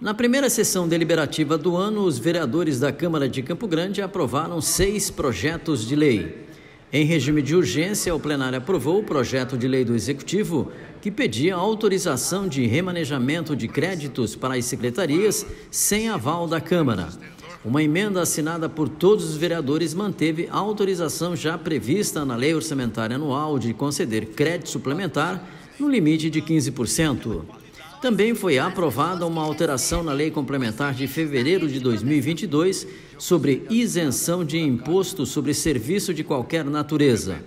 Na primeira sessão deliberativa do ano, os vereadores da Câmara de Campo Grande aprovaram seis projetos de lei. Em regime de urgência, o plenário aprovou o projeto de lei do Executivo que pedia autorização de remanejamento de créditos para as secretarias sem aval da Câmara. Uma emenda assinada por todos os vereadores manteve a autorização já prevista na Lei Orçamentária Anual de conceder crédito suplementar no limite de 15%. Também foi aprovada uma alteração na lei complementar de fevereiro de 2022 sobre isenção de imposto sobre serviço de qualquer natureza.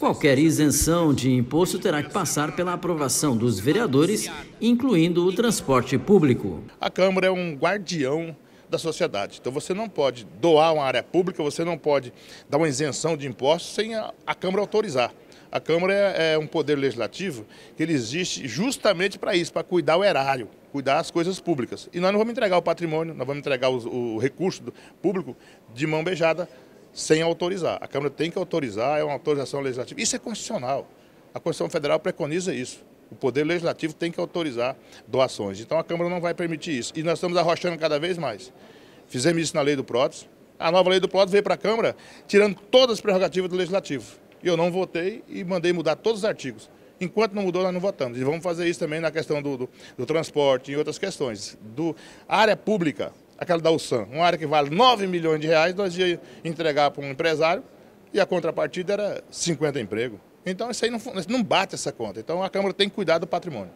Qualquer isenção de imposto terá que passar pela aprovação dos vereadores, incluindo o transporte público. A Câmara é um guardião da sociedade. Então você não pode doar uma área pública, você não pode dar uma isenção de impostos sem a, a Câmara autorizar. A Câmara é, é, um poder legislativo que ele existe justamente para isso, para cuidar o erário, cuidar as coisas públicas. E nós não vamos entregar o patrimônio, nós vamos entregar o recurso público de mão beijada sem autorizar. A Câmara tem que autorizar, é uma autorização legislativa. Isso é constitucional. A Constituição Federal preconiza isso. O Poder Legislativo tem que autorizar doações. Então a Câmara não vai permitir isso. E nós estamos arrochando cada vez mais. Fizemos isso na lei do Prótese. A nova lei do Prótese veio para a Câmara tirando todas as prerrogativas do Legislativo e eu não votei e mandei mudar todos os artigos. Enquanto não mudou, nós não votamos. E vamos fazer isso também na questão do, do, do transporte e outras questões. Do, a área pública, aquela da USAM, uma área que vale 9 milhões de reais, nós ia entregar para um empresário e a contrapartida era 50 empregos. Então isso aí não, não bate essa conta. Então a Câmara tem que cuidar do patrimônio.